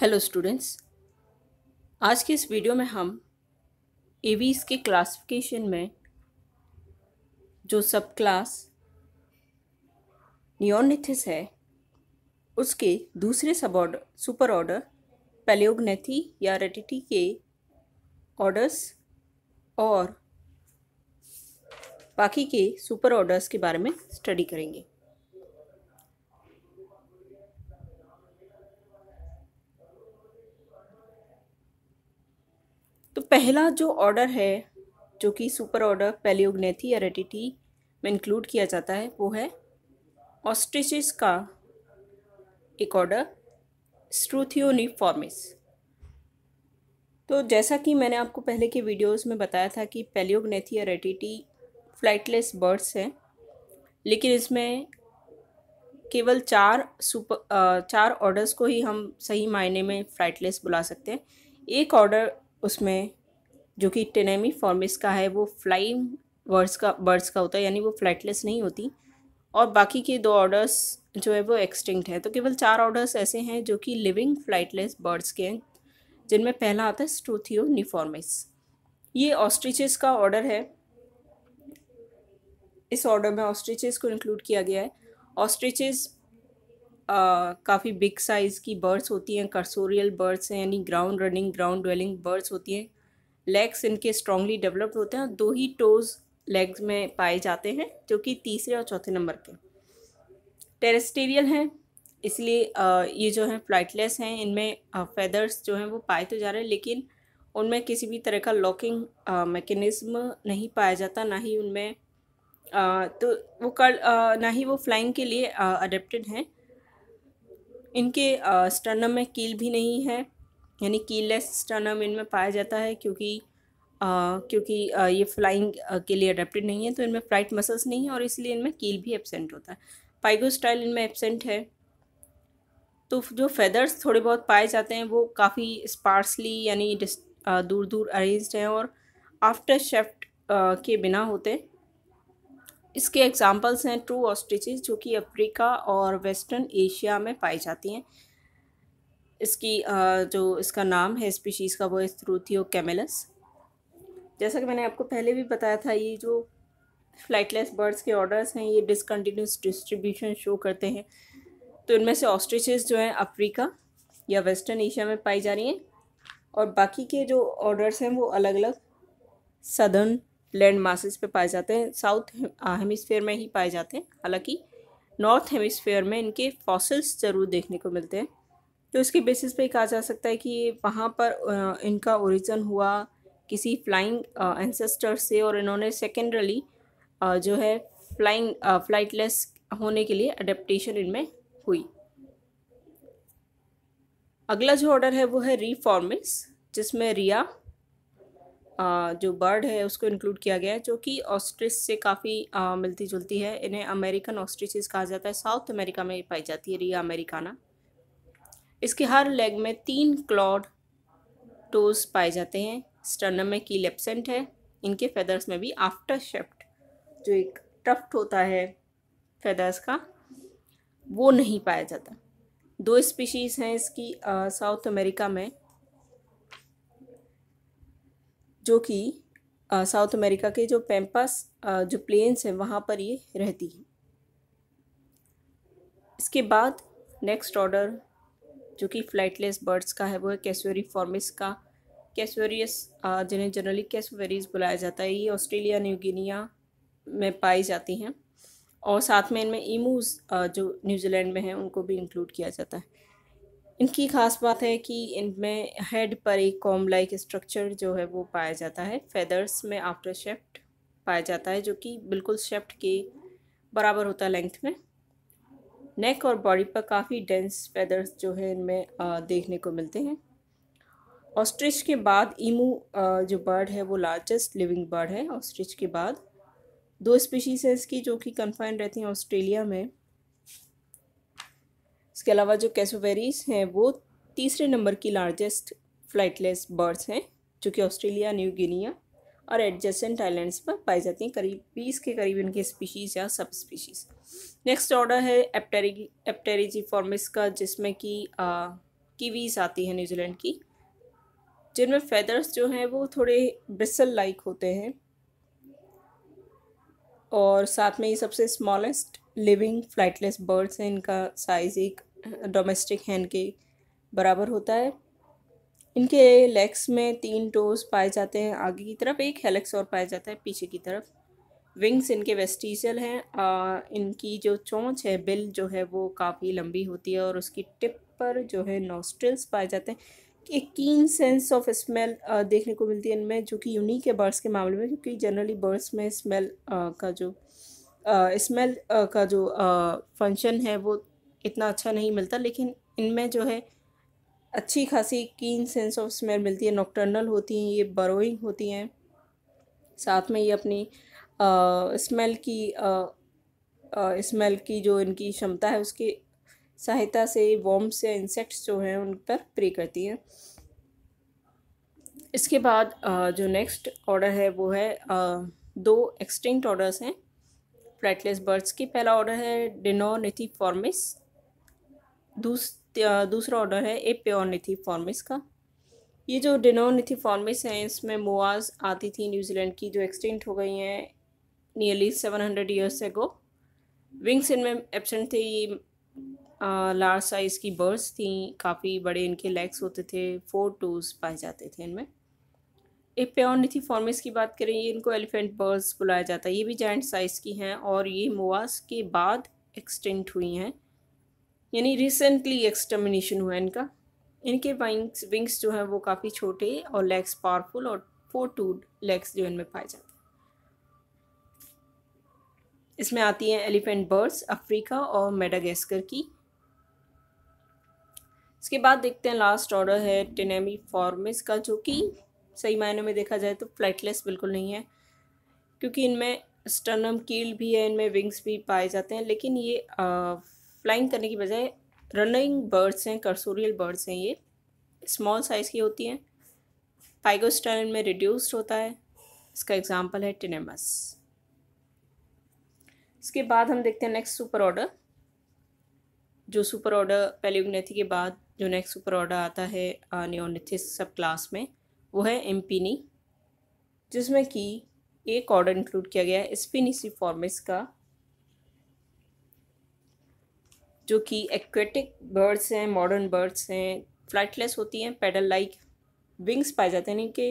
hello students आज के इस वीडियो में हम एवीज के क्लासिफिकेशन में जो सब क्लास नियोनिथिस है उसके दूसरे सब ऑर्डर सुपर ऑर्डर पेलियोगनेथी या रेटिटी के ऑर्डर्स और बाकी के सुपर ऑर्डर्स के बारे में स्टडी करेंगे पहला जो ऑर्डर है जो कि सुपर ऑर्डर पेलियोग्नेथी या में इंक्लूड किया जाता है वो है ऑस्ट्रिचिस का एक ऑर्डर स्ट्रूथियोनिफॉर्मिस तो जैसा कि मैंने आपको पहले के वीडियोस में बताया था कि पेलियोग्नेथी या रेटिटी फ्लाइटलेस बर्ड्स हैं लेकिन इसमें केवल चार सुपर चार ऑर्डर्स को ही हम सही मायने में फ्लाइटलेस बुला सकते हैं एक ऑर्डर उसमें जो कि टेनेमी फॉर्मिस का है वो फ्लाइंग वर्ड्स का बर्ड्स का होता है यानी वो फ्लैटलेस नहीं होती और बाकी के दो ऑर्डर्स जो है वो एक्सटिंक्ट है तो केवल चार ऑर्डर्स ऐसे हैं जो कि लिविंग फ्लाइटलेस बर्ड्स के हैं जिनमें पहला आता है निफॉर्मिस ये ऑस्ट्रिचेस का ऑर्डर है इस ऑर्डर में ऑस्ट्रिचेस को इंक्लूड किया गया है ऑस्ट्रिचेस काफ़ी बिग साइज़ की बर्ड्स होती हैं कर्सोरियल बर्ड्स हैं यानी ground running ground dwelling birds होती हैं लेग्स इनके स्ट्रांगली डेवलप्ड होते हैं दो ही टोज़ लेग्स में पाए जाते हैं जो कि तीसरे और चौथे नंबर के टेरेस्टेरियल हैं इसलिए ये जो है फ्लाइटलेस हैं इनमें फेदर्स जो हैं वो पाए तो जा रहे हैं लेकिन उनमें किसी भी तरह का लॉकिंग मैकेनिज़्म नहीं पाया जाता ना ही उनमें आ, तो वो कल आ, ना ही वो फ्लाइंग के लिए अडेप्टेड हैं इनके स्टर्नम में कील भी नहीं है यानी कीलेस स्टर्नम इनमें पाया जाता है क्योंकि आ, क्योंकि आ, ये फ्लाइंग के लिए अडेप्टेड नहीं है तो इनमें फ्लाइट मसल्स नहीं है और इसलिए इनमें कील भी एबसेंट होता है पाइगो स्टाइल इनमें एबसेंट है तो जो फेदर्स थोड़े बहुत पाए जाते हैं वो काफ़ी स्पार्सली यानी दूर दूर अरेंज हैं और आफ्टर शेफ्ट के बिना होते इसके एग्जाम्पल्स हैं ट्रू ऑस्ट्रिचेज जो कि अफ्रीका और वेस्टर्न एशिया में पाई जाती हैं इसकी जो इसका नाम है स्पीशीज़ का वो है थ्रूथियो कैमेलस जैसा कि मैंने आपको पहले भी बताया था ये जो फ्लाइटलेस बर्ड्स के ऑर्डर्स हैं ये डिसकन्टीन्यूस डिस्ट्रीब्यूशन शो करते हैं तो इनमें से ऑस्ट्रिचेस जो हैं अफ्रीका या वेस्टर्न एशिया में पाई जा रही हैं और बाकी के जो ऑर्डर्स हैं वो अलग अलग सदर्न लैंड मासिस पे पाए जाते हैं साउथ हेमिसफेयर में ही पाए जाते हैं हालांकि नॉर्थ हेमिसफेयर में इनके फॉसिल्स ज़रूर देखने को मिलते हैं तो इसके बेसिस पे कहा जा सकता है कि वहाँ पर इनका ओरिजन हुआ किसी फ्लाइंग एंसेस्टर से और इन्होंने सेकेंडरली जो है फ्लाइंग फ्लाइटलेस होने के लिए अडेप्टेशन इनमें हुई अगला जो ऑर्डर है वो है रिफॉर्मिस जिसमें रिया जो बर्ड है उसको इंक्लूड किया गया है जो कि ऑस्ट्रिच से काफ़ी मिलती जुलती है इन्हें अमेरिकन ऑस्ट्रिच कहा जाता है साउथ अमेरिका में पाई जाती है रिया अमेरिकाना इसके हर लेग में तीन क्लॉड टोज पाए जाते हैं स्टर्नम में की लेपसेंट है इनके फेदर्स में भी आफ्टर शेफ्ट जो एक टफ्ट होता है फेदर्स का वो नहीं पाया जाता दो स्पीशीज़ हैं इसकी साउथ अमेरिका में जो कि साउथ अमेरिका के जो पैम्पस जो प्लेन्स हैं वहाँ पर ये रहती है इसके बाद नेक्स्ट ऑर्डर जो कि फ्लाइटलेस बर्ड्स का है वो है कैसोरी फॉर्मिस का कैसवेरियस जिन्हें जनरली कैसवेरीज बुलाया जाता है ये ऑस्ट्रेलिया न्यूगिनिया में पाई जाती हैं और साथ में इनमें ईमूज जो न्यूजीलैंड में हैं उनको भी इंक्लूड किया जाता है इनकी खास बात है कि इनमें हेड पर एक कॉम लाइक स्ट्रक्चर जो है वो पाया जाता है फेदर्स में आफ्टर शेफ्ट पाया जाता है जो कि बिल्कुल शेफ्ट के बराबर होता है लेंथ में नेक और बॉडी पर काफ़ी डेंस फेदर्स जो है इनमें देखने को मिलते हैं ऑस्ट्रिच के बाद ईमू जो बर्ड है वो लार्जेस्ट लिविंग बर्ड है ऑस्ट्रिच के बाद दो स्पीशीज हैं इसकी जो कि कन्फाइंड रहती हैं ऑस्ट्रेलिया में इसके अलावा जो कैसोवेरीज हैं वो तीसरे नंबर की लार्जेस्ट फ्लाइटलेस बर्ड्स हैं जो कि ऑस्ट्रेलिया न्यू गिनिया और एडजस्टेंट आइलैंड्स पर पाई जाती हैं करीब बीस के करीब इनकी स्पीशीज़ या सब स्पीशीज़ नेक्स्ट ऑर्डर है एप्टेरिगी एप्टेरिजी फॉर्मिस का जिसमें कि कीवीज आती हैं न्यूजीलैंड की जिनमें फेदर्स जो हैं वो थोड़े ब्रिसल लाइक होते हैं और साथ में ये सबसे स्मॉलेस्ट लिविंग फ्लाइटलेस बर्ड्स हैं इनका साइज़ एक डोमेस्टिक हैंड के बराबर होता है इनके लेग्स में तीन टोज पाए जाते हैं आगे की तरफ एक हेलेक्स और पाया जाता है पीछे की तरफ विंग्स इनके वेस्टिजल हैं इनकी जो चोंच है बिल जो है वो काफ़ी लंबी होती है और उसकी टिप पर जो है नोस्ट्रल्स पाए जाते हैं एक कीन सेंस ऑफ स्मेल देखने को मिलती है इनमें जो कि यूनिक है बर्ड्स के मामले में क्योंकि जनरली बर्ड्स में स्मेल का जो स्मेल का जो फंक्शन है वो इतना अच्छा नहीं मिलता लेकिन इनमें जो है अच्छी खासी कीन सेंस ऑफ स्मेल मिलती है नॉक्टर्नल होती हैं ये बरोइंग होती हैं साथ में ये अपनी स्मेल की स्मेल की जो इनकी क्षमता है उसकी सहायता से वॉम्स या इंसेक्ट्स जो हैं उन पर प्रे करती हैं इसके बाद जो नेक्स्ट ऑर्डर है वो है दो एक्सटिंक्ट ऑर्डर्स हैं फ्लैटलेस बर्ड्स की पहला ऑर्डर है डिनोनिथी फॉर्मिस दूस दूसरा ऑर्डर है ए प्योर निथी फॉर्मिस का ये जो निथी फॉर्मिस हैं इसमें मोआज आती थी न्यूजीलैंड की जो एक्सटेंट हो गई हैं नियरली सेवन हंड्रेड ईयर्स से गो विंग्स इनमें एबसेंट थे ये लार्ज साइज़ की बर्ड्स थी काफ़ी बड़े इनके लेग्स होते थे फोर टूज पाए जाते थे इनमें एक निथी फॉर्मिस की बात करें ये इनको एलिफेंट बर्ड्स बुलाया जाता है ये भी जॉइंट साइज़ की हैं और ये मोआज के बाद एक्सटेंट हुई हैं यानी रिसेंटली एक्सटर्मिनेशन हुआ इनका इनके विंग्स विंग्स जो हैं वो काफ़ी छोटे और लेग्स पावरफुल और फोर टूड लेग्स जो इनमें पाए जाते हैं इसमें आती हैं एलिफेंट बर्ड्स अफ्रीका और मेडागेस्कर की इसके बाद देखते हैं लास्ट ऑर्डर है टेनेमी फॉर्मिस का जो कि सही मायने में देखा जाए तो फ्लाइटलेस बिल्कुल नहीं है क्योंकि इनमें स्टर्नम कील भी है इनमें विंग्स भी पाए जाते हैं लेकिन ये फ्लाइंग करने की बजाय रनिंग बर्ड्स हैं कर्सोरियल बर्ड्स हैं ये स्मॉल साइज़ की होती हैं पाइगोस्टाइन में रिड्यूस्ड होता है इसका एग्जाम्पल है टिनेमस इसके बाद हम देखते हैं नेक्स्ट सुपर ऑर्डर जो सुपर ऑर्डर पेल्यूगनेथी के बाद जो नेक्स्ट सुपर ऑर्डर आता है न्योनिथिस uh, सब क्लास में वो है एम्पिनी जिसमें कि एक ऑर्डर इंक्लूड किया गया है स्पिनिसी फॉर्मिस का जो कि एक्वेटिक बर्ड्स हैं मॉडर्न बर्ड्स हैं फ्लैटलेस होती हैं पेडल लाइक विंग्स पाए जाते हैं इनके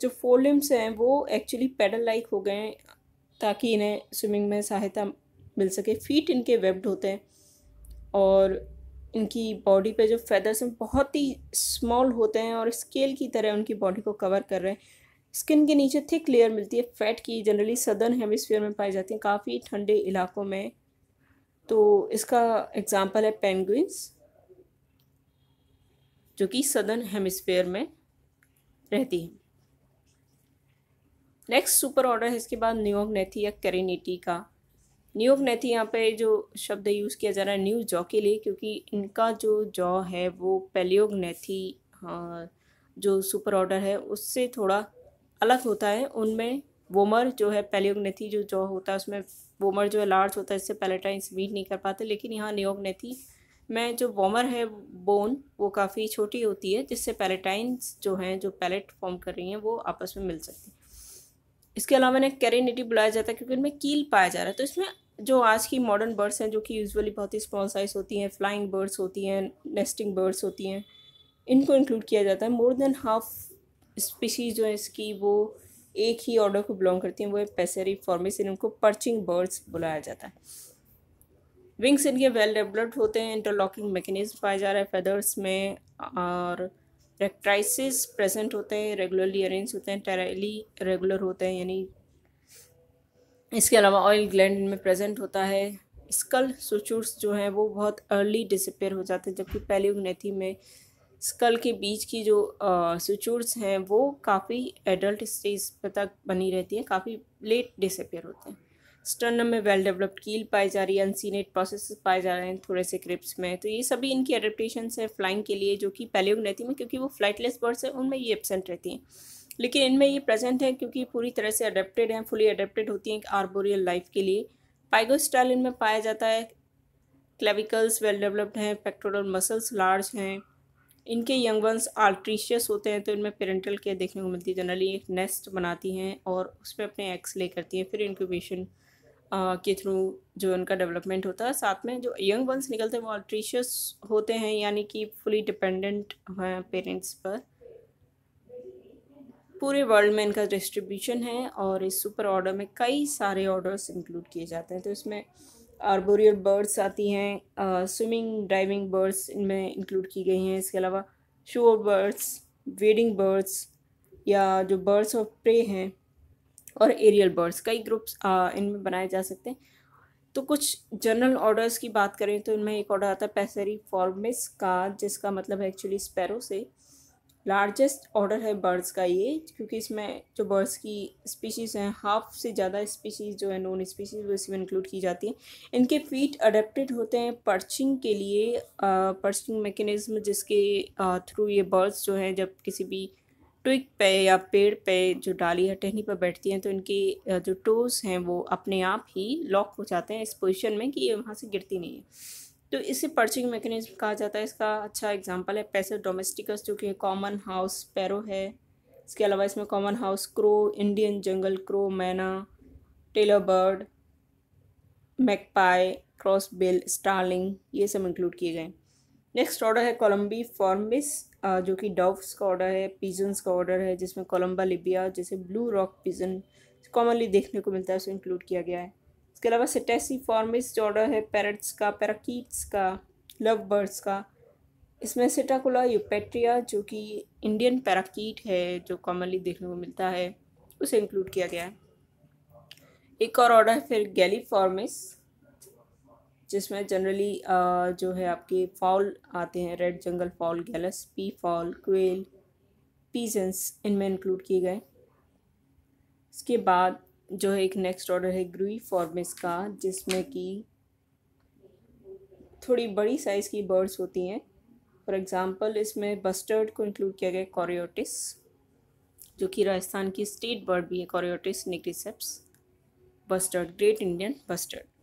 जो फोर लिम्स हैं वो एक्चुअली पेडल लाइक हो गए हैं ताकि इन्हें स्विमिंग में सहायता मिल सके फीट इनके वेब्ड होते हैं और इनकी बॉडी पे जो फेदर्स हैं बहुत ही स्मॉल होते हैं और स्केल की तरह उनकी बॉडी को कवर कर रहे हैं स्किन के नीचे थिक लेयर मिलती है फैट की जनरली सदर्न हेमिस्फीयर में पाई जाती है काफ़ी ठंडे इलाकों में तो इसका एग्ज़ाम्पल है पेंगुइन्स जो कि सदर्न हेमिस्फेयर में रहती हैं नेक्स्ट सुपर ऑर्डर है इसके बाद नेथी या कैरिनिटी का नेथी यहाँ पे जो शब्द यूज़ किया जा रहा है न्यू जॉ के लिए क्योंकि इनका जो जॉ है वो नेथी हाँ, जो सुपर ऑर्डर है उससे थोड़ा अलग होता है उनमें वोमर जो है पैलियोगनेथी जो जो होता है उसमें वोमर जो है लार्ज होता है इससे पैलेटाइंस मीट नहीं कर पाते लेकिन यहाँ नियोगनेथी में जो वोमर है बोन वो काफ़ी छोटी होती है जिससे पैलेटाइंस जो हैं जो पैलेट फॉर्म कर रही हैं वो आपस में मिल सकती हैं इसके अलावा इन्हें कैरेनिटी बुलाया जाता है क्योंकि इनमें कील पाया जा रहा है तो इसमें जो आज की मॉडर्न बर्ड्स हैं जो कि यूजुअली बहुत ही स्मॉल साइज होती हैं फ्लाइंग बर्ड्स होती हैं नेस्टिंग बर्ड्स होती हैं इनको इंक्लूड किया जाता है मोर देन हाफ स्पीशीज जो है इसकी वो एक ही ऑर्डर को बिलोंग करती हैं वो है पेसरी फॉर्मेशन इनको पर्चिंग बर्ड्स बुलाया जाता है विंग्स इनके वेल डेवलप्ड होते हैं इंटरलॉकिंग मैकेनिज्म पाया जा रहा है फेदर्स में और रेक्ट्राइसिस प्रेजेंट होते हैं रेगुलरली अरेंज होते हैं टेराली रेगुलर होते हैं यानी इसके अलावा ऑयल ग्लैंड में प्रेजेंट होता है स्कल सुचूर्स जो हैं वो बहुत अर्ली डिसपेयर हो जाते हैं जबकि पैलियोग्नेथी में स्कल के बीच की जो सुचूर्स हैं वो काफ़ी एडल्ट स्टेज तक बनी रहती हैं काफ़ी लेट डिसअपेयर होते हैं स्टर्नम में वेल डेवलप्ड कील पाई जा रही है अनसीनेट प्रोसेस पाए जा रहे हैं थोड़े से क्रिप्स में तो ये सभी इनकी एडेप्टेशन है फ्लाइंग के लिए जो कि पैलियोग्नेथी में क्योंकि वो फ्लाइटलेस बर्ड्स हैं उनमें ये एबसेंट रहती हैं लेकिन इनमें ये प्रेजेंट है क्योंकि पूरी तरह से अडेप्टेड हैं फुली अडेप्टेड होती हैं आर्बोरियल लाइफ के लिए पाइगोस्टाइल इनमें पाया जाता है क्लेविकल्स वेल डेवलप्ड हैं पेक्टोरल मसल्स लार्ज हैं इनके यंग वंस आल्ट्रीशियस होते हैं तो इनमें पेरेंटल केयर देखने को मिलती है जनरली एक नेस्ट बनाती हैं और उसमें अपने एग्स ले करती हैं फिर इनक्यूबेशन के थ्रू जो उनका डेवलपमेंट होता है साथ में जो यंग वंस निकलते हैं वो आल्ट्रीशियस होते हैं यानी कि फुली डिपेंडेंट हैं पेरेंट्स पर पूरे वर्ल्ड में इनका डिस्ट्रीब्यूशन है और इस सुपर ऑर्डर में कई सारे ऑर्डर्स इंक्लूड किए जाते हैं तो इसमें आर्बोरियल बर्ड्स आती हैं स्विमिंग ड्राइविंग बर्ड्स इनमें इंक्लूड की गई हैं इसके अलावा शोर बर्ड्स वेडिंग बर्ड्स या जो बर्ड्स ऑफ प्रे हैं और एरियल बर्ड्स कई ग्रुप्स इनमें बनाए जा सकते हैं तो कुछ जनरल ऑर्डर्स की बात करें तो इनमें एक ऑर्डर आता है पैसरी फॉर्मिस का जिसका मतलब है एक्चुअली स्पैरो से लार्जेस्ट ऑर्डर है बर्ड्स का ये क्योंकि इसमें जो बर्ड्स की स्पीशीज़ हैं हाफ से ज़्यादा स्पीशीज़ जो है नॉन स्पीशीज़ वो इसमें इंक्लूड की जाती है इनके फीट अडेप्टेड होते हैं पर्चिंग के लिए पर्चिंग मैकेनिज़्म जिसके थ्रू ये बर्ड्स जो हैं जब किसी भी ट्विक पे या पेड़ पे जो डाली या टहनी पर बैठती हैं तो इनके जो टोज़ हैं वो अपने आप ही लॉक हो जाते हैं इस पोजिशन में कि ये वहाँ से गिरती नहीं है तो इसे पर्चिंग मैकेनिज्म कहा जाता है इसका अच्छा एग्जाम्पल है पैसे डोमेस्टिकस जो कि कॉमन हाउस पैरो है इसके अलावा इसमें common house crow Indian jungle crow myna tailor bird magpie crossbill starling ये सब इंक्लूड किए गए नेक्स्ट ऑर्डर है कोलम्बी फॉर्मिस जो कि डॉव्स का ऑर्डर है पिजन्स का ऑर्डर है जिसमें कोलम्बा लिबिया जैसे ब्लू रॉक पिजन कॉमनली देखने को मिलता है उसे इंक्लूड किया गया है इसके अलावा सेटेसीफॉर्मिस जो ऑर्डर है पैरट्स का पैराकीट्स का लव बर्ड्स का इसमें सेटाकुला यूपेट्रिया जो कि इंडियन पैराकीट है जो कॉमनली देखने को मिलता है उसे इंक्लूड किया गया है एक और ऑर्डर है फिर गैलीफॉर्मिस जिसमें जनरली जो है आपके फॉल आते हैं red jungle fowl gallus peafowl quail pigeons इनमें इंक्लूड किए गए इसके बाद जो है एक नेक्स्ट ऑर्डर है ग्रुई फॉर्मिस का जिसमें कि थोड़ी बड़ी साइज़ की बर्ड्स होती हैं फॉर एग्ज़ाम्पल इसमें बस्टर्ड को इंक्लूड किया गया कॉरियोटिस जो कि राजस्थान की स्टेट बर्ड भी है Choriotis nigriceps bustard great Indian bustard